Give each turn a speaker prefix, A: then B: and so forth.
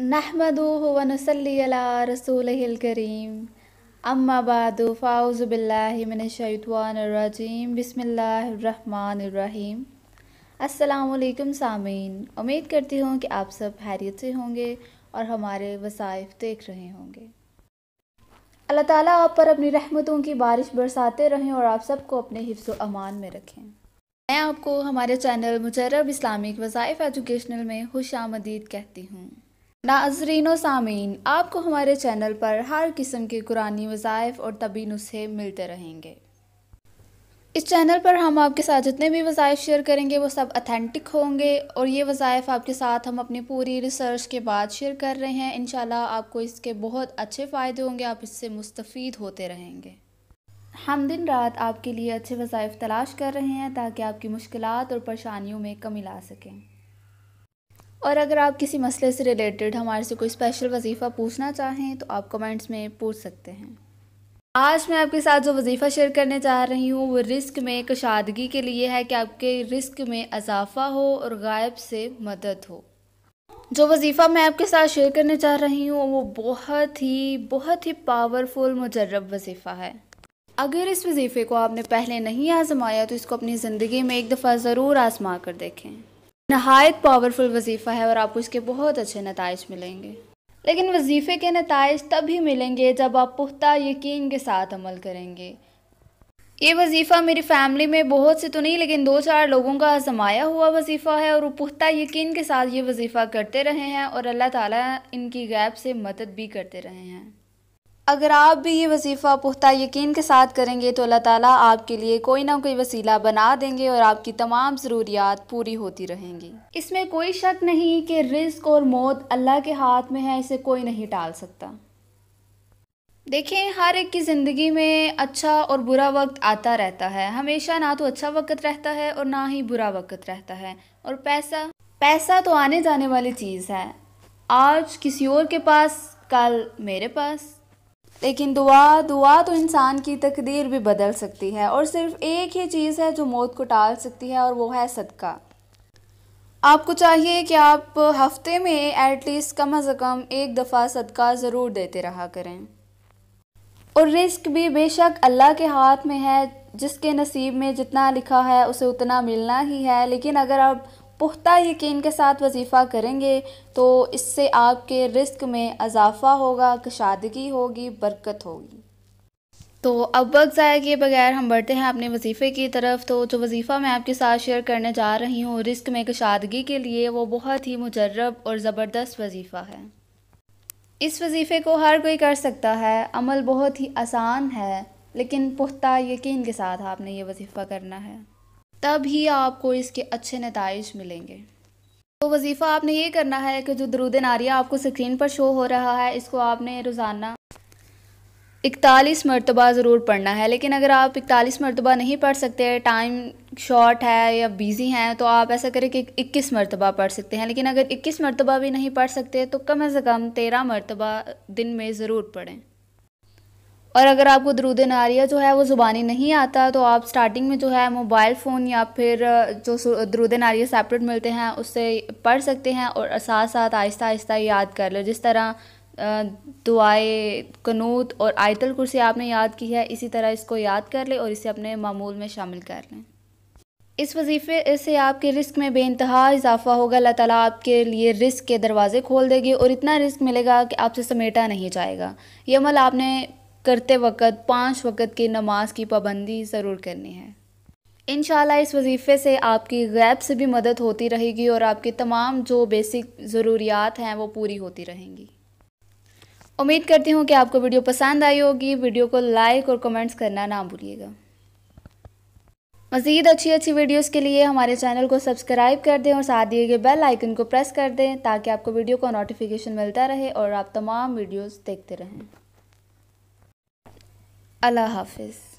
A: नहमदूह वनसल्ला रसूल करीम अम्मा फ़ाउज़बिल्लिमिनशवानरजीम बसमीम अल्लाम सामीन उम्मीद करती हूँ कि आप सब हैरियत से होंगे और हमारे वसाइफ देख रहे होंगे अल्लाह ताला आप पर अपनी रहमतों की बारिश बरसाते रहें और आप सबको अपने हिफ्स अमान में रखें मैं आपको हमारे चैनल मुजरब इस्लामिक वसाइफ एजुकेशनल में खुश आमदीद कहती हूँ नाजरीन सामीन आपको हमारे चैनल पर हर किस्म के कुरानी वज़ाइफ और तबी नुस्खे मिलते रहेंगे इस चैनल पर हम आपके साथ जितने भी वज़ाइफ शेयर करेंगे वो सब अथेंटिक होंगे और ये वज़ाइफ आपके साथ हम अपनी पूरी रिसर्च के बाद शेयर कर रहे हैं इन आपको इसके बहुत अच्छे फ़ायदे होंगे आप इससे मुस्तफ़ होते रहेंगे हम दिन रात आपके लिए अच्छे वज़ाइफ तलाश कर रहे हैं ताकि आपकी मुश्किल और परेशानियों में कमी ला सकें और अगर आप किसी मसले से रिलेटेड हमारे से कोई स्पेशल वजीफ़ा पूछना चाहें तो आप कमेंट्स में पूछ सकते हैं आज मैं आपके साथ जो वजीफ़ा शेयर करने जा रही हूँ वो रिस्क में कशादगी के लिए है कि आपके रिस्क में इजाफ़ा हो और गायब से मदद हो जो वजीफ़ा मैं आपके साथ शेयर करने जा रही हूँ वो बहुत ही बहुत ही पावरफुल मुजरब वजीफ़ा है अगर इस वजीफ़े को आपने पहले नहीं आजमाया तो इसको अपनी ज़िंदगी में एक दफ़ा ज़रूर आजमा कर देखें नहायत पावरफुल वजीफ़ा है और आपको इसके बहुत अच्छे नतज मिलेंगे लेकिन वजीफ़े के नतज तभी मिलेंगे जब आप पुख्ता यकीन के साथ अमल करेंगे ये वजीफ़ा मेरी फैमिली में बहुत से तो नहीं लेकिन दो चार लोगों का आजमाया हुआ वजीफ़ा है और वो पुख्ता यकीन के साथ ये वजीफ़ा करते रहे हैं और अल्लाह ताला इनकी गैब से मदद भी करते रहे हैं अगर आप भी ये वजीफ़ा पुख्ता यकीन के साथ करेंगे तो अल्लाह ताला आपके लिए कोई ना कोई वसीला बना देंगे और आपकी तमाम ज़रूरियात पूरी होती रहेंगी इसमें कोई शक नहीं कि रिस्क और मौत अल्लाह के हाथ में है इसे कोई नहीं टाल सकता देखें हर एक की ज़िंदगी में अच्छा और बुरा वक्त आता रहता है हमेशा ना तो अच्छा वक्त रहता है और ना ही बुरा वक्त रहता है और पैसा पैसा तो आने जाने वाली चीज़ है आज किसी और के पास कल मेरे पास लेकिन दुआ दुआ तो इंसान की तकदीर भी बदल सकती है और सिर्फ एक ही चीज़ है जो मौत को टाल सकती है और वो है सदका आपको चाहिए कि आप हफ्ते में एटलीस्ट कम अज़ कम एक दफ़ा सदका ज़रूर देते रहा करें और रिस्क भी बेशक अल्लाह के हाथ में है जिसके नसीब में जितना लिखा है उसे उतना मिलना ही है लेकिन अगर आप पुख्ता यकीन के साथ वजीफ़ा करेंगे तो इससे आपके रिस्क में अजाफा होगा कशादगी होगी बरकत होगी तो अब वक्त ज़ाया किए बगैर हम बढ़ते हैं अपने वजीफ़े की तरफ तो जो वजीफ़ा मैं आपके साथ शेयर करने जा रही हूँ रिस्क में कशादगी के लिए वो बहुत ही मुजरब और ज़बरदस्त वजीफ़ा है इस वजीफ़े को हर कोई कर सकता है अमल बहुत ही आसान है लेकिन पुख्ता यकीन के साथ आपने ये वजीफ़ा करना है तब ही आपको इसके अच्छे नतज मिलेंगे तो वजीफ़ा आपने ये करना है कि जो दरुद नारिया आपको स्क्रीन पर शो हो रहा है इसको आपने रोज़ाना इकतालीस मरतबा ज़रूर पढ़ना है लेकिन अगर आप इकतालीस मरतबा नहीं पढ़ सकते टाइम शॉर्ट है या बिज़ी हैं तो आप ऐसा करें कि इक्कीस मरतबा पढ़ सकते हैं लेकिन अगर इक्कीस मरतबा भी नहीं पढ़ सकते तो कम अज़ कम तेरह मरतबा दिन में ज़रूर पढ़ें और अगर आपको दरूद नारिया जो है वो ज़ुबानी नहीं आता तो आप स्टार्टिंग में जो है मोबाइल फ़ोन या फिर जो दरूद नारिया सेपरेट मिलते हैं उससे पढ़ सकते हैं और साथ साथ आहिस्ता आहिस्ता याद कर लें जिस तरह दुआए कनूत और आयतल कुर्सी आपने याद की है इसी तरह इसको याद कर लें और इसे अपने मामूल में शामिल कर लें इस वजीफ़े से आपके रिस्क में बेानतहा इजाफा होगा अल्लाह ताला आपके लिए रिस्क के दरवाज़े खोल देगी और इतना रिस्क मिलेगा कि आपसे समेटा नहीं जाएगा यह अमल आपने करते वक्त पाँच वक्त की नमाज की पाबंदी ज़रूर करनी है इन इस वजीफ़े से आपकी गैब से भी मदद होती रहेगी और आपकी तमाम जो बेसिक ज़रूरियात हैं वो पूरी होती रहेंगी उम्मीद करती हूँ कि आपको वीडियो पसंद आई होगी वीडियो को लाइक और कमेंट्स करना ना भूलिएगा मज़ीद अच्छी अच्छी वीडियोस के लिए हमारे चैनल को सब्सक्राइब कर दें और साथ दिए गए बेल आइकन को प्रेस कर दें ताकि आपको वीडियो का नोटिफिकेशन मिलता रहे और आप तमाम वीडियोस देखते रहें अल्लाह हाफिज़